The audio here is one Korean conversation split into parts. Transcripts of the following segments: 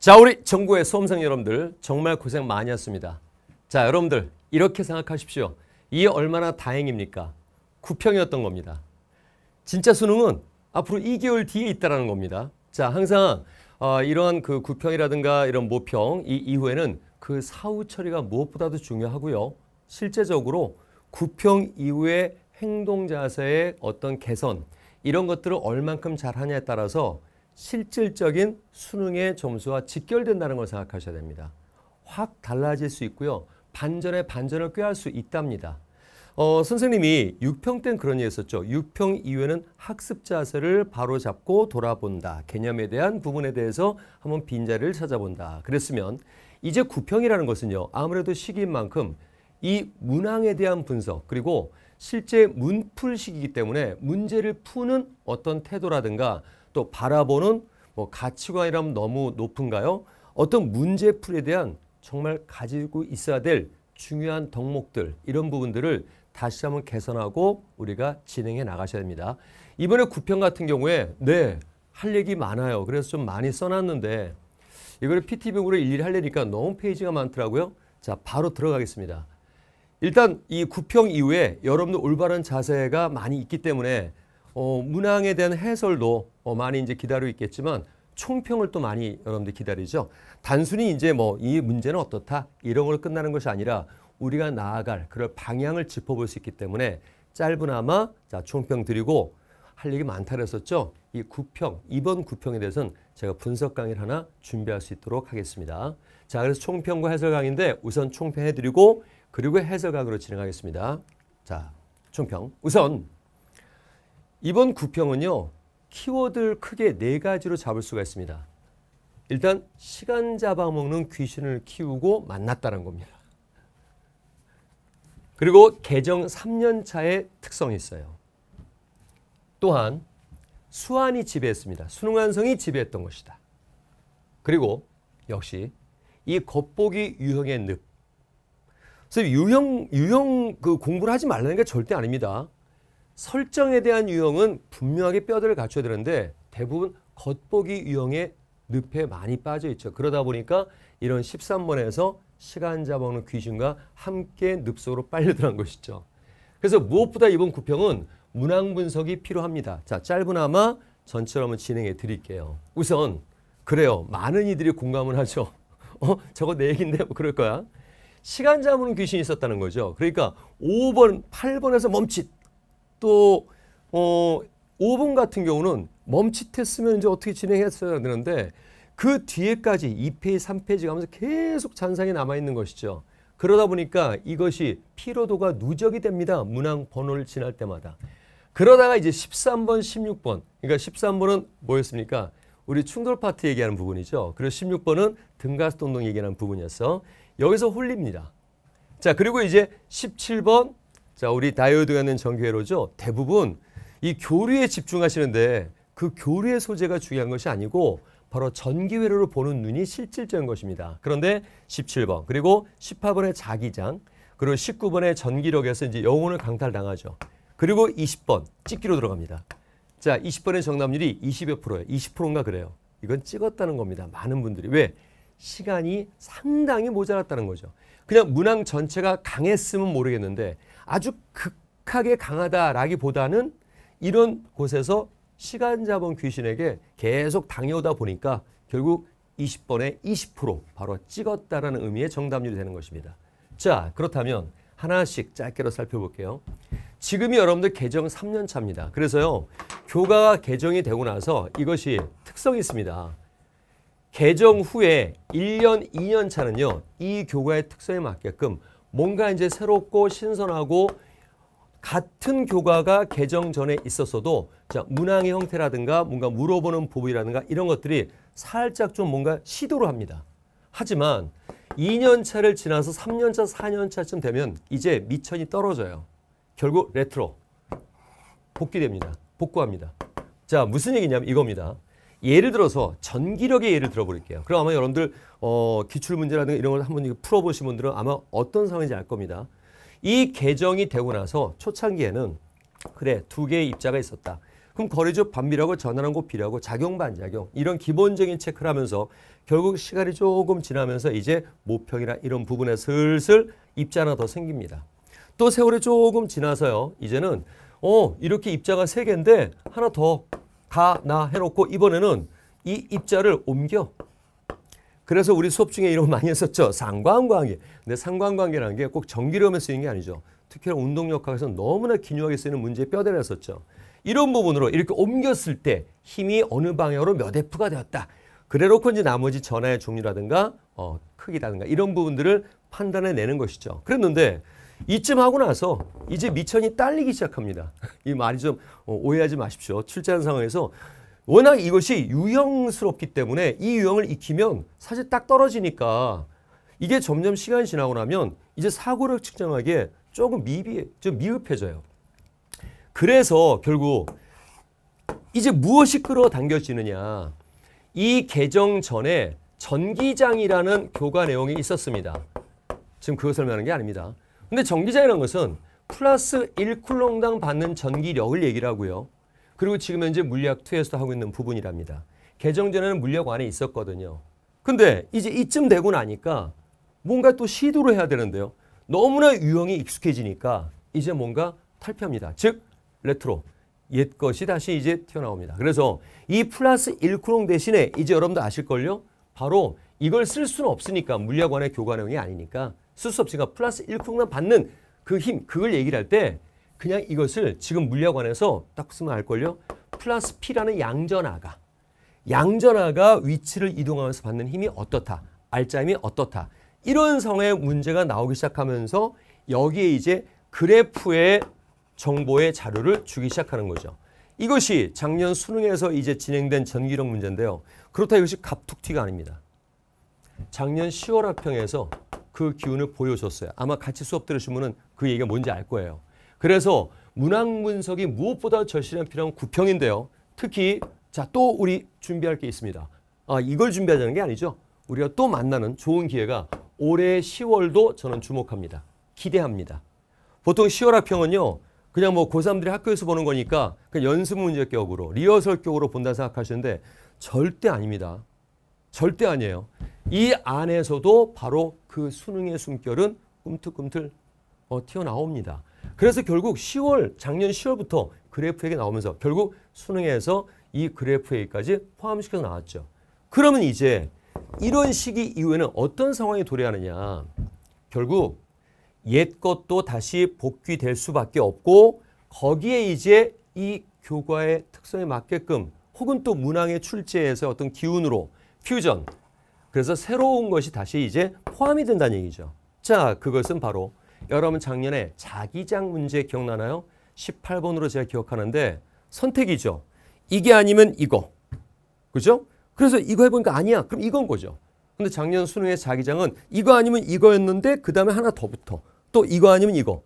자 우리 전국의 수험생 여러분들 정말 고생 많이 했습니다. 자 여러분들 이렇게 생각하십시오. 이게 얼마나 다행입니까? 구평이었던 겁니다. 진짜 수능은 앞으로 2개월 뒤에 있다는 겁니다. 자 항상 어, 이러한 그 구평이라든가 이런 모평 이 이후에는 그 사후 처리가 무엇보다도 중요하고요. 실제적으로 구평 이후의 행동 자세의 어떤 개선 이런 것들을 얼만큼 잘하냐에 따라서 실질적인 수능의 점수와 직결된다는 걸 생각하셔야 됩니다. 확 달라질 수 있고요. 반전에 반전을 꾀할 수 있답니다. 어, 선생님이 6평 땐 그런 얘기 했었죠. 6평 이외는 학습 자세를 바로잡고 돌아본다. 개념에 대한 부분에 대해서 한번 빈자리를 찾아본다. 그랬으면 이제 9평이라는 것은요. 아무래도 시기인 만큼 이 문항에 대한 분석 그리고 실제 문풀식이기 때문에 문제를 푸는 어떤 태도라든가 또 바라보는 뭐 가치관이라면 너무 높은가요? 어떤 문제풀이에 대한 정말 가지고 있어야 될 중요한 덕목들 이런 부분들을 다시 한번 개선하고 우리가 진행해 나가셔야 됩니다. 이번에 구평 같은 경우에 네, 할 얘기 많아요. 그래서 좀 많이 써놨는데 이걸 PT백으로 일일이 할려니까 너무 페이지가 많더라고요. 자, 바로 들어가겠습니다. 일단 이 구평 이후에 여러분들 올바른 자세가 많이 있기 때문에 어, 문항에 대한 해설도 어, 많이 이제 기다리고 있겠지만 총평을 또 많이 여러분들 기다리죠. 단순히 이제 뭐 이 문제는 어떻다 이런 걸 끝나는 것이 아니라 우리가 나아갈 그럴 방향을 짚어볼 수 있기 때문에 짧은아마 자 총평 드리고 할 얘기 많다 그랬었죠. 이 구평 이번 구평에 대해서는 제가 분석 강의를 하나 준비할 수 있도록 하겠습니다. 자 그래서 총평과 해설 강인데 우선 총평 해드리고 그리고 해설 강으로 진행하겠습니다. 자 총평 우선 이번 구평은요. 키워드를 크게 네 가지로 잡을 수가 있습니다. 일단 시간 잡아먹는 귀신을 키우고 만났다는 겁니다. 그리고 개정 3년차의 특성이 있어요. 또한 수완이 지배했습니다. 수능한성이 지배했던 것이다. 그리고 역시 이 겉보기 유형의 늪. 선생님 유형 유형 그 공부를 하지 말라는 게 절대 아닙니다. 설정에 대한 유형은 분명하게 뼈대를 갖춰야 되는데 대부분 겉보기 유형의 늪에 많이 빠져 있죠. 그러다 보니까 이런 13번에서 시간 잡아먹는 귀신과 함께 늪 속으로 빨려들어간 것이죠. 그래서 무엇보다 이번 구평은 문항 분석이 필요합니다. 자, 짧은아마 전체로 한번 진행해 드릴게요. 우선 그래요. 많은 이들이 공감을 하죠. 어, 저거 내 얘긴데 뭐 그럴 거야. 시간 잡으는 귀신이 있었다는 거죠. 그러니까 5번, 8번에서 멈칫. 또 어, 5분 같은 경우는 멈칫했으면 이제 어떻게 진행했어야 되는데 그 뒤에까지 2페이지, 3페이지 가면서 계속 잔상이 남아있는 것이죠. 그러다 보니까 이것이 피로도가 누적이 됩니다. 문항 번호를 지날 때마다. 그러다가 이제 13번, 16번. 그러니까 13번은 뭐였습니까? 우리 충돌 파트 얘기하는 부분이죠. 그리고 16번은 등가스 동동 얘기하는 부분이어서 었 여기서 홀립니다. 자, 그리고 이제 17번, 자, 우리 다이오드 가는 정교회로죠. 대부분 이 교류에 집중하시는데 그 교류의 소재가 중요한 것이 아니고 바로 전기회로를 보는 눈이 실질적인 것입니다. 그런데 17번 그리고 18번의 자기장 그리고 19번의 전기력에서 이제 영혼을 강탈당하죠. 그리고 20번 찍기로 들어갑니다. 자 20번의 정답률이 20여 프로예요. 20%인가 그래요. 이건 찍었다는 겁니다. 많은 분들이. 왜? 시간이 상당히 모자랐다는 거죠. 그냥 문항 전체가 강했으면 모르겠는데 아주 극하게 강하다라기보다는 이런 곳에서 시간 잡은 귀신에게 계속 당해오다 보니까 결국 20번에 20% 바로 찍었다라는 의미의 정답률이 되는 것입니다. 자 그렇다면 하나씩 짧게로 살펴볼게요. 지금이 여러분들 개정 3년 차입니다. 그래서요. 교가가 개정이 되고 나서 이것이 특성이 있습니다. 개정 후에 1년, 2년 차는요. 이 교가의 특성에 맞게끔 뭔가 이제 새롭고 신선하고 같은 교과가 개정 전에 있었어도 자 문항의 형태라든가 뭔가 물어보는 부분이라든가 이런 것들이 살짝 좀 뭔가 시도를 합니다. 하지만 2년차를 지나서 3년차, 4년차쯤 되면 이제 미천이 떨어져요. 결국 레트로 복귀됩니다. 복구합니다. 자 무슨 얘기냐면 이겁니다. 예를 들어서 전기력의 예를 들어볼게요. 그럼 아마 여러분들 어, 기출 문제라든가 이런 걸 한번 풀어보신 분들은 아마 어떤 상황인지 알 겁니다. 이 개정이 되고 나서 초창기에는 그래 두 개의 입자가 있었다. 그럼 거래적 반비례고 전환한 거비례고 작용 반작용 이런 기본적인 체크를 하면서 결국 시간이 조금 지나면서 이제 모평이나 이런 부분에 슬슬 입자 하나 더 생깁니다. 또 세월이 조금 지나서요. 이제는 어 이렇게 입자가 세개인데 하나 더 다, 나 해놓고 이번에는 이 입자를 옮겨. 그래서 우리 수업 중에 이런 거 많이 했었죠. 상관관계. 근데 상관관계라는 게 꼭 전기료만 쓰이는 게 아니죠. 특히나 운동역학에서 너무나 기묘하게 쓰이는 문제에 뼈대렸었죠. 이런 부분으로 이렇게 옮겼을 때 힘이 어느 방향으로 몇 F가 되었다. 그래놓고 이제 나머지 전화의 종류라든가 어, 크기라든가 이런 부분들을 판단해 내는 것이죠. 그랬는데 이쯤 하고 나서 이제 미천이 딸리기 시작합니다. 이 말이 좀 어, 오해하지 마십시오. 출제한 상황에서 워낙 이것이 유형스럽기 때문에 이 유형을 익히면 사실 딱 떨어지니까 이게 점점 시간이 지나고 나면 이제 사고력 측정하기에 조금 미비좀 미흡해져요. 그래서 결국 이제 무엇이 끌어당겨지느냐. 이 개정 전에 전기장이라는 교과 내용이 있었습니다. 지금 그거 설명하는 게 아닙니다. 근데 전기장이라는 것은 플러스 1쿨롱당 받는 전기력을 얘기를 하고요. 그리고 지금 현재 물리학 2에서 하고 있는 부분이랍니다. 개정전에는 물리학 안에 있었거든요. 근데 이제 이쯤 되고 나니까 뭔가 또 시도를 해야 되는데요. 너무나 유형이 익숙해지니까 이제 뭔가 탈피합니다. 즉 레트로 옛 것이 다시 이제 튀어나옵니다. 그래서 이 플러스 1쿨롱 대신에 이제 여러분도 아실걸요? 바로 이걸 쓸 수는 없으니까 물리학원의 교과 내용이 아니니까 수수업체가 플러스 1%만 받는 그 힘, 그걸 얘기를 할때 그냥 이것을 지금 물리학관에서 딱 쓰면 알걸요. 플러스 P라는 양전하가. 양전하가 위치를 이동하면서 받는 힘이 어떻다. 알짜임이 어떻다. 이런 성의 문제가 나오기 시작하면서 여기에 이제 그래프의 정보의 자료를 주기 시작하는 거죠. 이것이 작년 수능에서 이제 진행된 전기력 문제인데요. 그렇다 이것이 갑툭튀가 아닙니다. 작년 10월 학평에서 그 기운을 보여줬어요. 아마 같이 수업 들으시면 그 얘기가 뭔지 알 거예요. 그래서 문항 분석이 무엇보다 절실한 필요한 구평인데요. 특히 자 또 우리 준비할 게 있습니다. 아 이걸 준비하자는 게 아니죠. 우리가 또 만나는 좋은 기회가 올해 10월도 저는 주목합니다. 기대합니다. 보통 10월 합평은요. 그냥 뭐 고3들이 학교에서 보는 거니까 그냥 연습 문제 격으로 리허설 격으로 본다 생각하시는데 절대 아닙니다. 절대 아니에요. 이 안에서도 바로 그 수능의 숨결은 꿈틀꿈틀 어, 튀어나옵니다. 그래서 결국 10월 작년 10월부터 그래프에게 나오면서 결국 수능에서 이 그래프에까지 포함시켜서 나왔죠. 그러면 이제 이런 시기 이후에는 어떤 상황이 도래하느냐. 결국 옛 것도 다시 복귀될 수밖에 없고 거기에 이제 이 교과의 특성에 맞게끔 혹은 또 문항의 출제에서 어떤 기운으로 퓨전 그래서 새로운 것이 다시 이제 포함이 된다는 얘기죠. 자, 그것은 바로 여러분 작년에 자기장 문제 기억나나요? 18번으로 제가 기억하는데 선택이죠. 이게 아니면 이거. 그죠? 그래서 이거 해보니까 아니야. 그럼 이건 거죠. 근데 작년 수능의 자기장은 이거 아니면 이거였는데 그 다음에 하나 더 붙어. 또 이거 아니면 이거.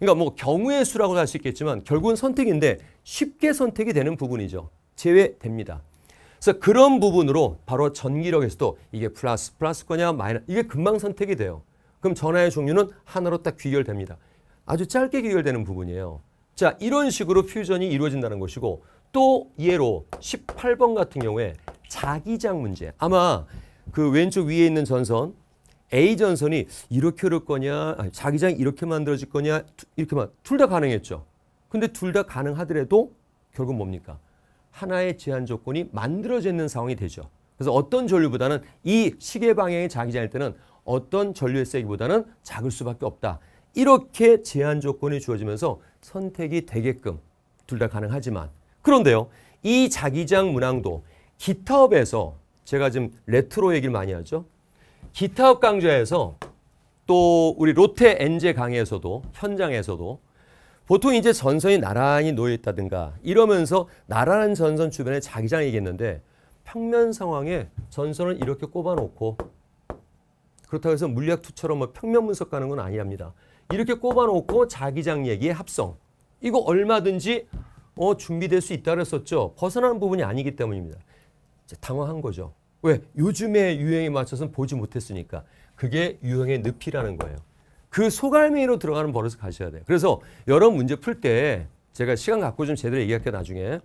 그러니까 뭐 경우의 수라고 할 수 있겠지만 결국은 선택인데 쉽게 선택이 되는 부분이죠. 제외됩니다. 그래서 그런 부분으로 바로 전기력에서도 이게 플러스 플러스 거냐 마이너 이게 금방 선택이 돼요. 그럼 전화의 종류는 하나로 딱 귀결됩니다. 아주 짧게 귀결되는 부분이에요. 자 이런 식으로 퓨전이 이루어진다는 것이고 또 예로 18번 같은 경우에 자기장 문제 아마 그 왼쪽 위에 있는 전선 A 전선이 이렇게 흐를 거냐 아니, 자기장이 이렇게 만들어질 거냐 이렇게만 둘 다 가능했죠. 근데 둘 다 가능하더라도 결국 뭡니까? 하나의 제한 조건이 만들어지는 상황이 되죠. 그래서 어떤 전류보다는 이 시계 방향이 자기자일 때는 어떤 전류의 세기보다는 작을 수밖에 없다. 이렇게 제한 조건이 주어지면서 선택이 되게끔 둘 다 가능하지만 그런데요. 이 자기장 문항도 기타업에서 제가 지금 레트로 얘기를 많이 하죠. 기타업 강좌에서 또 우리 롯데 엔제 강의에서도 현장에서도 보통 이제 전선이 나란히 놓여 있다든가 이러면서 나란한 전선 주변에 자기장이 겠는데 평면 상황에 전선을 이렇게 꼽아놓고 그렇다고 해서 물리학 2처럼 뭐 평면 분석 가는 건 아니랍니다. 이렇게 꼽아놓고 자기장 얘기의 합성. 이거 얼마든지 어, 준비될 수 있다 그랬었죠. 벗어나는 부분이 아니기 때문입니다. 당황한 거죠. 왜? 요즘의 유행에 맞춰서는 보지 못했으니까. 그게 유형의 늪이라는 거예요. 그 소갈매이로 들어가는 버릇을 가셔야 돼요. 그래서 여러 문제 풀 때 제가 시간 갖고 좀 제대로 얘기할게요. 나중에.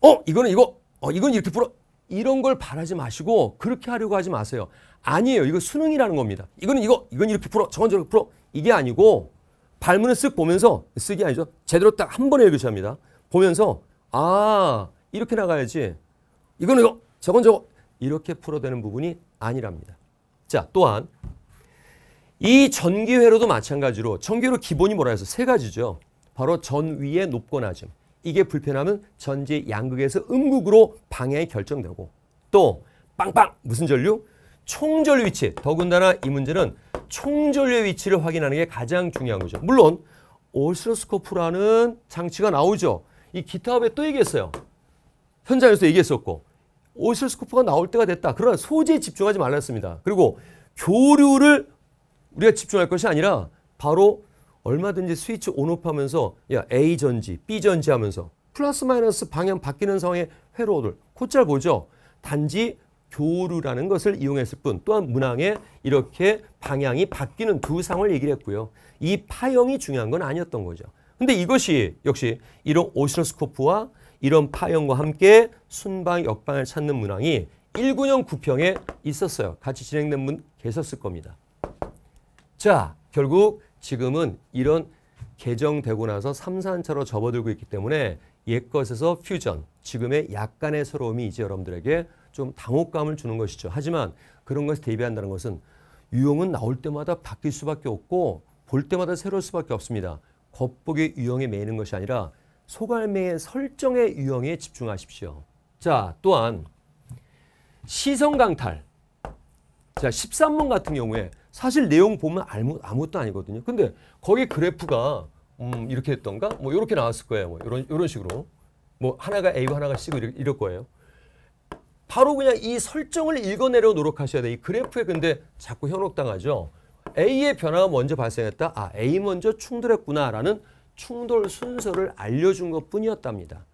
어 이거는 이거 어 이건 이렇게 풀어 이런 걸 바라지 마시고 그렇게 하려고 하지 마세요. 아니에요. 이거 수능이라는 겁니다. 이거는 이거 이건 이렇게 풀어 저건 저렇게 풀어 이게 아니고 발문을 쓱 보면서 쓰기 아니죠. 제대로 딱 한 번에 읽으셔야 합니다. 보면서 아 이렇게 나가야지. 이거는 이거 저건 저거 이렇게 풀어되는 부분이 아니랍니다. 자 또한 이 전기회로도 마찬가지로 전기회로 기본이 뭐라 해서 세 가지죠. 바로 전위에 높고 낮음. 이게 불편하면 전지 양극에서 음극으로 방향이 결정되고 또 빵빵 무슨 전류? 총전류 위치. 더군다나 이 문제는 총전류의 위치를 확인하는 게 가장 중요한 거죠. 물론 오스로스코프라는 장치가 나오죠. 이 기타업에 또 얘기했어요. 현장에서 얘기했었고 오스로스코프가 나올 때가 됐다. 그러나 소재에 집중하지 말랬습니다. 그리고 교류를 우리가 집중할 것이 아니라 바로 얼마든지 스위치 온오프하면서 야 A 전지, B 전지 하면서 플러스 마이너스 방향 바뀌는 상황에 회로를 곧잘 보죠. 단지 교류라는 것을 이용했을 뿐 또한 문항에 이렇게 방향이 바뀌는 두 상을 얘기를 했고요. 이 파형이 중요한 건 아니었던 거죠. 근데 이것이 역시 이런 오시로스코프와 이런 파형과 함께 순방, 역방을 찾는 문항이 1구년 9평에 있었어요. 같이 진행된 분 계셨을 겁니다. 자, 결국 지금은 이런 개정되고 나서 3사차로 접어들고 있기 때문에 옛것에서 퓨전, 지금의 약간의 서러움이 이제 여러분들에게 좀 당혹감을 주는 것이죠. 하지만 그런 것에 대비한다는 것은 유형은 나올 때마다 바뀔 수밖에 없고 볼 때마다 새로울 수밖에 없습니다. 겉보기 유형에 매이는 것이 아니라 소갈매의 설정의 유형에 집중하십시오. 자, 또한 시선 강탈. 자, 13번 같은 경우에 사실 내용 보면 아무, 아무것도 아니거든요. 근데 거기 그래프가 음, 이렇게 했던가? 뭐 이렇게 나왔을 거예요. 뭐 이런 이런 식으로. 뭐 하나가 A고 하나가 C고 이럴, 이럴 거예요. 바로 그냥 이 설정을 읽어내려 노력하셔야 돼. 요이 그래프에 근데 자꾸 현혹당하죠. A의 변화가 먼저 발생했다. 아, A 먼저 충돌했구나라는 충돌 순서를 알려준 것 뿐이었답니다.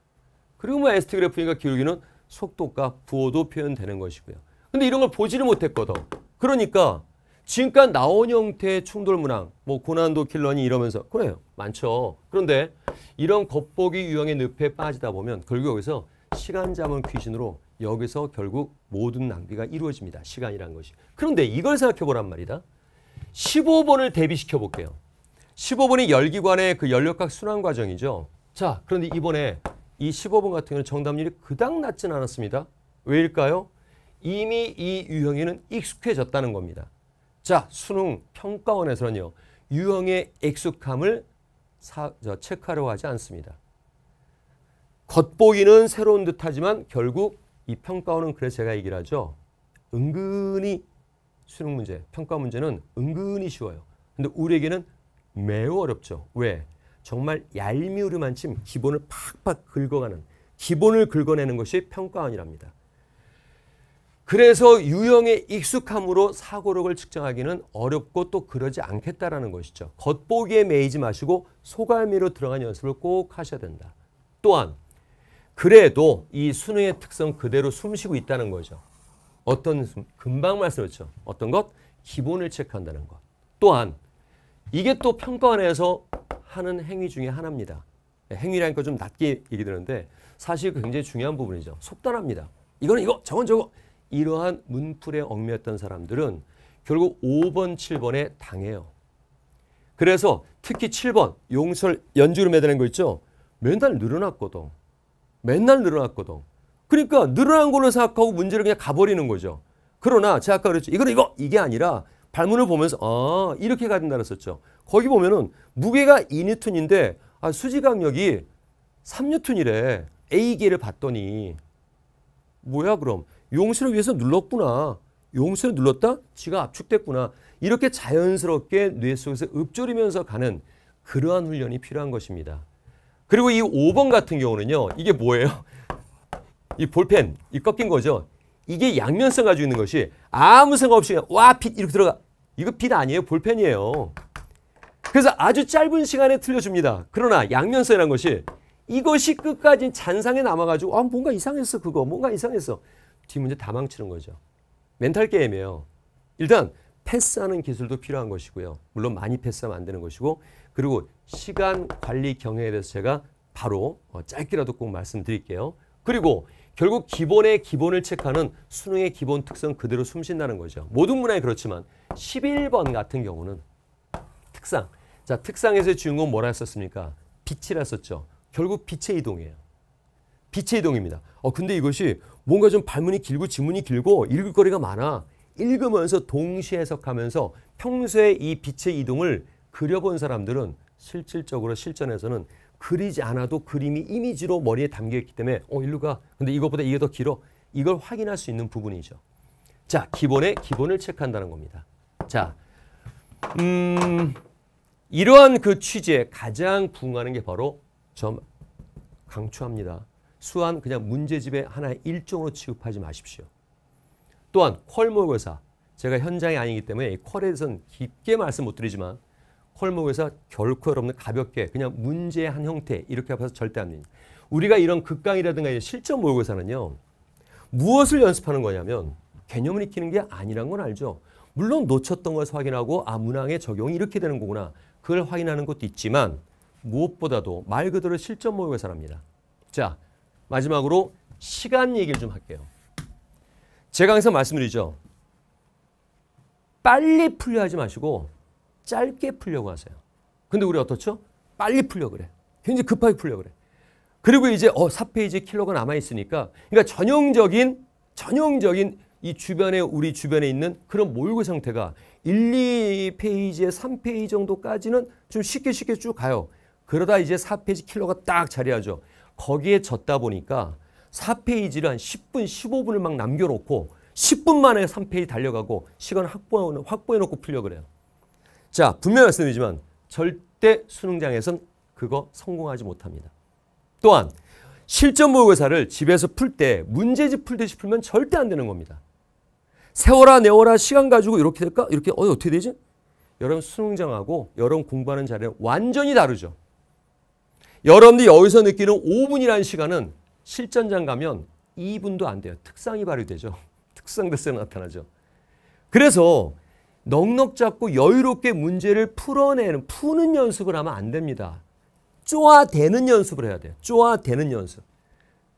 그리고 뭐 ST 그래프니까 기울기는 속도가 부호도 표현되는 것이고요. 근데 이런 걸 보지를 못했거든. 그러니까 지금까지 나온 형태의 충돌 문항, 뭐 고난도 킬러니 이러면서 그래요. 많죠. 그런데 이런 겉보기 유형의 늪에 빠지다 보면 결국 여기서 시간 잡은 귀신으로 여기서 결국 모든 낭비가 이루어집니다. 시간이란 것이. 그런데 이걸 생각해 보란 말이다. 15번을 대비시켜 볼게요. 15번이 열기관의 그 열역학 순환 과정이죠. 자, 그런데 이번에 이 15번 같은 경우는 정답률이 그닥 낮진 않았습니다. 왜일까요? 이미 이 유형에는 익숙해졌다는 겁니다. 자, 수능 평가원에서는요. 유형의 익숙함을 사, 저, 체크하려고 하지 않습니다. 겉보기는 새로운 듯하지만 결국 이 평가원은 그래서 제가 얘기를 하죠. 은근히 수능 문제, 평가 문제는 은근히 쉬워요. 근데 우리에게는 매우 어렵죠. 왜? 정말 얄미우리만큼 기본을 팍팍 긁어가는 기본을 긁어내는 것이 평가원이랍니다. 그래서 유형에 익숙함으로 사고력을 측정하기는 어렵고 또 그러지 않겠다라는 것이죠. 겉보기에 매이지 마시고 소갈미로 들어간 연습을 꼭 하셔야 된다. 또한 그래도 이 수능의 특성 그대로 숨쉬고 있다는 거죠. 어떤 금방 말씀했죠. 어떤 것? 기본을 체크한다는 것. 또한 이게 또 평가원에서 하는 행위 중에 하나입니다. 행위라니까 좀 낮게 얘기 드는데 사실 굉장히 중요한 부분이죠. 속단합니다. 이거는 이거 저건 저거 이러한 문풀에 얽매였던 사람들은 결국 5번, 7번에 당해요. 그래서 특히 7번 용설 연주를 매다는 거 있죠. 맨날 늘어났거든. 맨날 늘어났거든. 그러니까 늘어난 걸로 생각하고 문제를 그냥 가버리는 거죠. 그러나 제가 아까 그랬죠. 이건 이거 이게 아니라 발문을 보면서 아 이렇게 가야 된다 그랬었죠. 거기 보면은 무게가 2뉴턴인데 아, 수지 강력이 3뉴턴이래. A계를 봤더니 뭐야 그럼 용수를 위해서 눌렀구나. 용수를 눌렀다? 지가 압축됐구나. 이렇게 자연스럽게 뇌 속에서 읊조리면서 가는 그러한 훈련이 필요한 것입니다. 그리고 이 5번 같은 경우는요. 이게 뭐예요? 이 볼펜, 이 꺾인 거죠. 이게 양면성 가지고 있는 것이 아무 생각 없이 와, 빛 이렇게 들어가. 이거 빛 아니에요. 볼펜이에요. 그래서 아주 짧은 시간에 틀려줍니다. 그러나 양면성이라는 것이 이것이 끝까지 잔상에 남아가지고 아 뭔가 이상했어 그거 뭔가 이상했어 뒷문제 다 망치는 거죠. 멘탈 게임이에요. 일단 패스하는 기술도 필요한 것이고요. 물론 많이 패스하면 안 되는 것이고 그리고 시간 관리 경영에 대해서 제가 바로 어, 짧게라도 꼭 말씀드릴게요. 그리고 결국 기본의 기본을 체크하는 수능의 기본 특성 그대로 숨쉰다는 거죠. 모든 문화에 그렇지만 11번 같은 경우는 특상. 자 특상에서의 주인공 뭐라 했었습니까? 빛이라 썼죠. 결국 빛의 이동이에요. 빛의 이동입니다. 어 근데 이것이 뭔가 좀 발문이 길고 지문이 길고 읽을 거리가 많아. 읽으면서 동시 해석하면서 평소에 이 빛의 이동을 그려본 사람들은 실질적으로 실전에서는 그리지 않아도 그림이 이미지로 머리에 담겨 있기 때문에 어 일로 가. 근데 이것보다 이게 더 길어. 이걸 확인할 수 있는 부분이죠. 자, 기본의 기본을 체크한다는 겁니다. 자, 음, 이러한 그 취지에 가장 부응하는 게 바로 점 강추합니다. 수완 그냥 문제집의 하나의 일종으로 취급하지 마십시오. 또한 콜목의사 제가 현장이 아니기 때문에 콜에 대해서는 깊게 말씀 못 드리지만 콜목의사 결코 여러분들 가볍게 그냥 문제의 한 형태 이렇게 앞서 절대 안 됩니다. 우리가 이런 극강이라든가 실전 모의고사는요. 무엇을 연습하는 거냐면 개념을 익히는 게 아니란 건 알죠. 물론 놓쳤던 것을 확인하고 아 문항의 적용이 이렇게 되는 거구나. 그걸 확인하는 것도 있지만 무엇보다도 말 그대로 실전 모의고사랍니다. 자, 마지막으로 시간 얘기를 좀 할게요. 제가 항상 말씀드리죠. 빨리 풀려 하지 마시고 짧게 풀려고 하세요. 근데 우리 어떻죠? 빨리 풀려 그래. 굉장히 급하게 풀려 그래. 그리고 이제 어 4페이지 킬러가 남아 있으니까 그러니까 전형적인 전형적인 이 주변에 우리 주변에 있는 그런 몰고 상태가 1, 2페이지에 3페이지 정도까지는 좀 쉽게 쉽게 쭉 가요. 그러다 이제 4페이지 킬러가 딱 자리하죠. 거기에 졌다 보니까 4페이지를 한 10분, 15분을 막 남겨놓고 10분 만에 3페이지 달려가고 시간 확보, 확보해놓고 풀려 그래요. 자, 분명 말씀드리지만 절대 수능장에선 그거 성공하지 못합니다. 또한 실전 모의고사를 집에서 풀 때 문제집 풀듯이 풀면 절대 안 되는 겁니다. 세워라 내워라 시간 가지고 이렇게 될까? 이렇게 어 어떻게 되지? 여러분 수능장하고 여러분 공부하는 자리는 완전히 다르죠. 여러분들이 여기서 느끼는 5분이라는 시간은 실전장 가면 2분도 안 돼요. 특상이 발휘되죠. 특상대세로 나타나죠. 그래서 넉넉 잡고 여유롭게 문제를 풀어내는 푸는 연습을 하면 안 됩니다. 쪼아대는 연습을 해야 돼요. 쪼아대는 연습.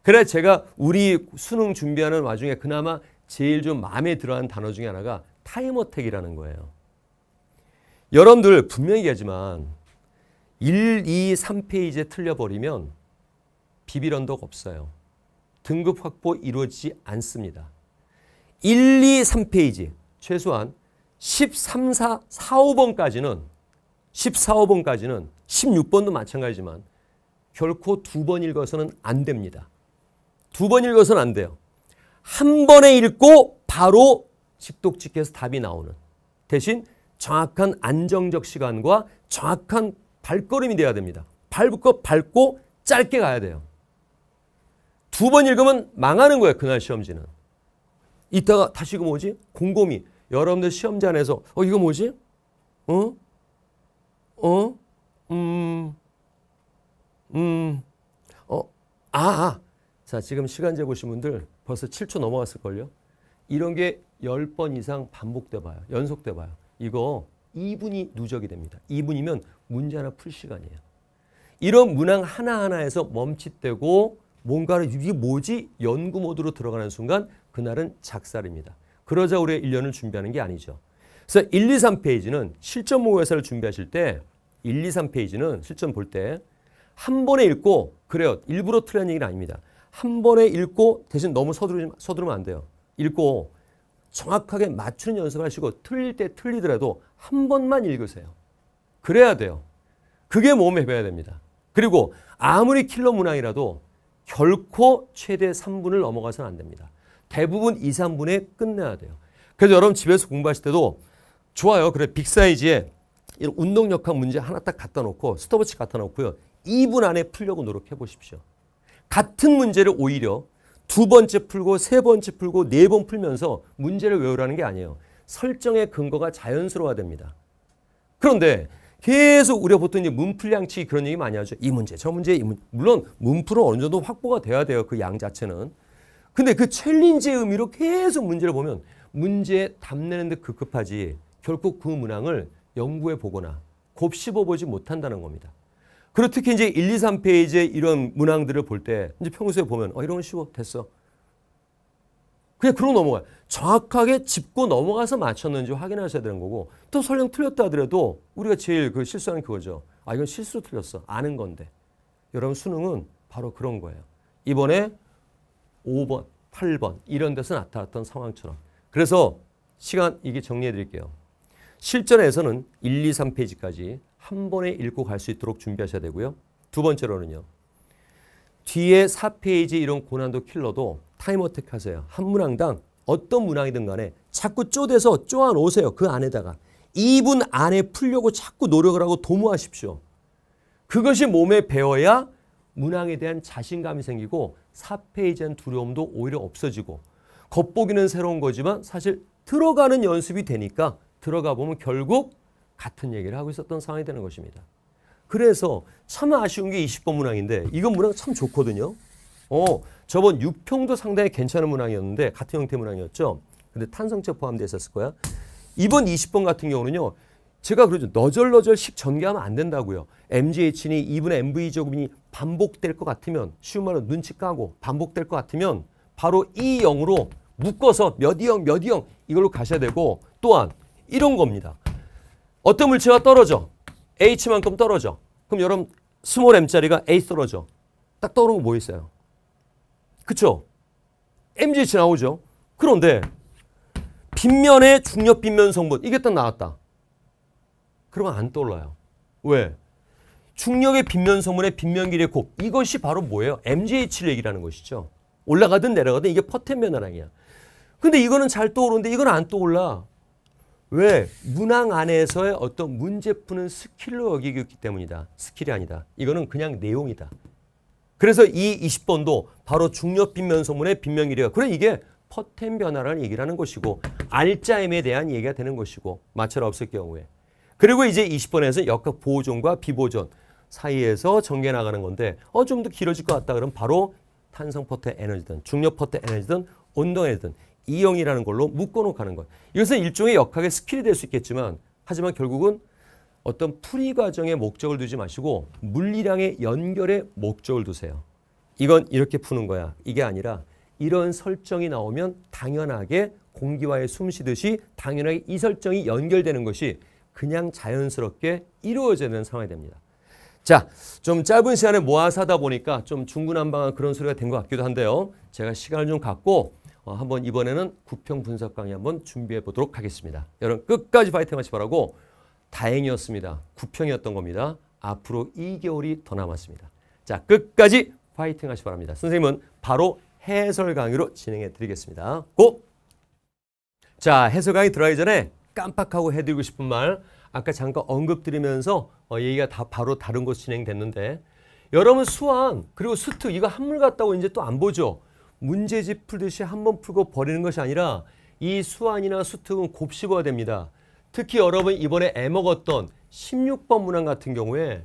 그래 제가 우리 수능 준비하는 와중에 그나마 제일 좀 마음에 들어하는 단어 중에 하나가 타임어택이라는 거예요. 여러분들 분명히 얘기하지만 1, 2, 3페이지에 틀려버리면 비빌 언덕 없어요. 등급 확보 이루어지지 않습니다. 1, 2, 3페이지 최소한 13, 4, 4, 5번까지는 14, 5번까지는 16번도 마찬가지지만 결코 두 번 읽어서는 안 됩니다. 두 번 읽어서는 안 돼요. 한 번에 읽고 바로 직독직해서 답이 나오는 대신 정확한 안정적 시간과 정확한 발걸음이 돼야 됩니다. 발고 밟고 짧게 가야 돼요. 두 번 읽으면 망하는 거예요. 그날 시험지는. 이따가 다시 이거 뭐지? 곰곰이 여러분들 시험지 안에서 어 이거 뭐지? 어? 어? 음. 음. 어. 아. 아. 자, 지금 시간 재보신 분들 벌써 7초 넘어갔을 걸요. 이런 게 10번 이상 반복돼 봐요. 연속돼 봐요. 이거 2분이 누적이 됩니다. 2분이면 문제 하나 풀 시간이에요. 이런 문항 하나하나에서 멈칫되고 뭔가를 이게 뭐지? 연구 모드로 들어가는 순간 그날은 작살입니다. 그러자 우리의 1년을 준비하는 게 아니죠. 그래서 1, 2, 3페이지는 실전 모의사를 준비하실 때 1, 2, 3페이지는 실전 볼 때 한 번에 읽고 그래요. 일부러 틀린 얘기는 아닙니다. 한 번에 읽고 대신 너무 서두르, 서두르면 안 돼요. 읽고 정확하게 맞추는 연습을 하시고 틀릴 때 틀리더라도 한 번만 읽으세요. 그래야 돼요. 그게 몸에 배워야 됩니다. 그리고 아무리 킬러 문항이라도 결코 최대 3분을 넘어가서는 안 됩니다. 대부분 2, 3분에 끝내야 돼요. 그래서 여러분 집에서 공부하실 때도 좋아요. 그래 빅사이즈에 이런 운동역학 문제 하나 딱 갖다 놓고 스톱워치 갖다 놓고요. 2분 안에 풀려고 노력해 보십시오. 같은 문제를 오히려 두 번째 풀고 세 번째 풀고 네 번 풀면서 문제를 외우라는 게 아니에요. 설정의 근거가 자연스러워야 됩니다. 그런데 계속 우리가 보통 이제 문풀 양치기 그런 얘기 많이 하죠. 이 문제, 저 문제, 이 문제. 물론 문풀은 어느 정도 확보가 돼야 돼요. 그 양 자체는. 근데 그 챌린지의 의미로 계속 문제를 보면 문제 답내는 데 급급하지 결국 그 문항을 연구해 보거나 곱씹어 보지 못한다는 겁니다. 그리고 특히 이제 1, 2, 3페이지의 이런 문항들을 볼 때 이제 평소에 보면 어, 이런 건 쉬워 됐어. 그냥 그러고 넘어가요. 정확하게 짚고 넘어가서 맞췄는지 확인하셔야 되는 거고 또 설령 틀렸다 하더라도 우리가 제일 그 실수하는 그거죠. 아 이건 실수로 틀렸어. 아는 건데. 여러분 수능은 바로 그런 거예요. 이번에 5번, 8번 이런 데서 나타났던 상황처럼. 그래서 시간 이게 정리해 드릴게요. 실전에서는 1, 2, 3페이지까지 한 번에 읽고 갈 수 있도록 준비하셔야 되고요. 두 번째로는요. 뒤에 4페이지 이런 고난도 킬러도 타임어택 하세요. 한 문항당 어떤 문항이든 간에 자꾸 쪼대서 쪼아 놓으세요. 그 안에다가. 2분 안에 풀려고 자꾸 노력을 하고 도모하십시오. 그것이 몸에 배어야 문항에 대한 자신감이 생기고 사페에 대한 두려움도 오히려 없어지고 겉보기는 새로운 거지만 사실 들어가는 연습이 되니까 들어가 보면 결국 같은 얘기를 하고 있었던 상황이 되는 것입니다. 그래서 참 아쉬운 게 20번 문항인데 이건 문항 참 좋거든요. 어, 저번 6평도 상당히 괜찮은 문항이었는데 같은 형태 문항이었죠. 근데 탄성체 포함되 있었을 거야. 이번 20번 같은 경우는요. 제가 그러죠. 너절너절씩 전개하면 안 된다고요. MGH니 2분의 MV 제곱이 반복될 것 같으면 쉬운 말로 눈치 까고 반복될 것 같으면 바로 이 0으로 묶어서 몇 2형 몇 2형 이걸로 가셔야 되고 또한 이런 겁니다. 어떤 물체가 떨어져. H만큼 떨어져. 그럼 여러분 스몰 M짜리가 A 떨어져. 딱떠오르거뭐 있어요? 그쵸? MGH 나오죠. 그런데 빗면에 중력 빗면 성분 이게 딱 나왔다. 그러면 안 떠올라요. 왜? 중력의 빗면 성분의 빗면 길의 곱 이것이 바로 뭐예요? MGH를 얘기하는 것이죠. 올라가든 내려가든 이게 퍼텐면 현황이야. 근데 이거는 잘 떠오르는데 이건 안 떠올라. 왜? 문항 안에서의 어떤 문제 푸는 스킬로 여기기 때문이다. 스킬이 아니다. 이거는 그냥 내용이다. 그래서 이 20번도 바로 중력 빈면소문의 빈면이이가 그래 이게 퍼텐 변화라는 얘기라는 것이고 알짜임에 대한 얘기가 되는 것이고 마찰 없을 경우에 그리고 이제 20번에서 역학 보존과 비보존 사이에서 전개 나가는 건데 어좀 더 길어질 것 같다 그러면 바로 탄성 퍼텐 에너지든 중력 퍼텐 에너지든 온도 에너지든 이형이라는 걸로 묶어놓고 하는 것. 이것은 일종의 역학의 스킬이 될 수 있겠지만 하지만 결국은 어떤 풀이 과정에 목적을 두지 마시고 물리량의 연결에 목적을 두세요. 이건 이렇게 푸는 거야. 이게 아니라 이런 설정이 나오면 당연하게 공기와의 숨 쉬듯이 당연하게 이 설정이 연결되는 것이 그냥 자연스럽게 이루어지는 상황이 됩니다. 자, 좀 짧은 시간에 모아서 하다 보니까 좀 중구난방한 그런 소리가 된 것 같기도 한데요. 제가 시간을 좀 갖고 어, 한번 이번에는 구평 분석 강의 한번 준비해 보도록 하겠습니다. 여러분 끝까지 파이팅 하시 바라고 다행이었습니다. 구평이었던 겁니다. 앞으로 2개월이 더 남았습니다. 자, 끝까지 파이팅 하시 바랍니다. 선생님은 바로 해설 강의로 진행해 드리겠습니다. 고! 자, 해설 강의 들어가기 전에 깜빡하고 해드리고 싶은 말 아까 잠깐 언급드리면서 어, 얘기가 다 바로 다른 곳 진행됐는데 여러분 수학 그리고 수특 이거 한물 같다고 이제 또 안 보죠. 문제집 풀듯이 한번 풀고 버리는 것이 아니라 이 수안이나 수특은 곱씹어야 됩니다. 특히 여러분 이번에 애먹었던 16번 문항 같은 경우에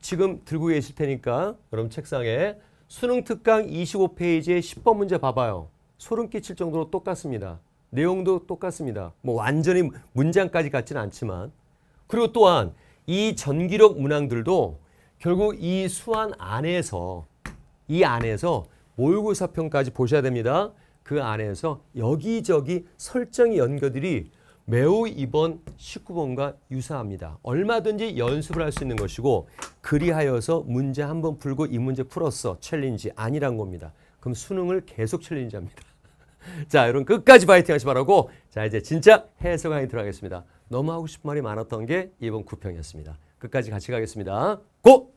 지금 들고 계실 테니까 여러분 책상에 수능 특강 25페이지에 10번 문제 봐봐요. 소름 끼칠 정도로 똑같습니다. 내용도 똑같습니다. 뭐 완전히 문장까지 같지는 않지만 그리고 또한 이 전기력 문항들도 결국 이수안 안에서 이 안에서 모의고사평까지 보셔야 됩니다. 그 안에서 여기저기 설정이 연결들이 매우 이번 19번과 유사합니다. 얼마든지 연습을 할 수 있는 것이고 그리하여서 문제 한 번 풀고 이 문제 풀었어. 챌린지 아니란 겁니다. 그럼 수능을 계속 챌린지합니다. 자, 여러분 끝까지 파이팅 하시 바라고 자, 이제 진짜 해석 강의 들어가겠습니다. 너무 하고 싶은 말이 많았던 게 이번 구평이었습니다. 끝까지 같이 가겠습니다. 고!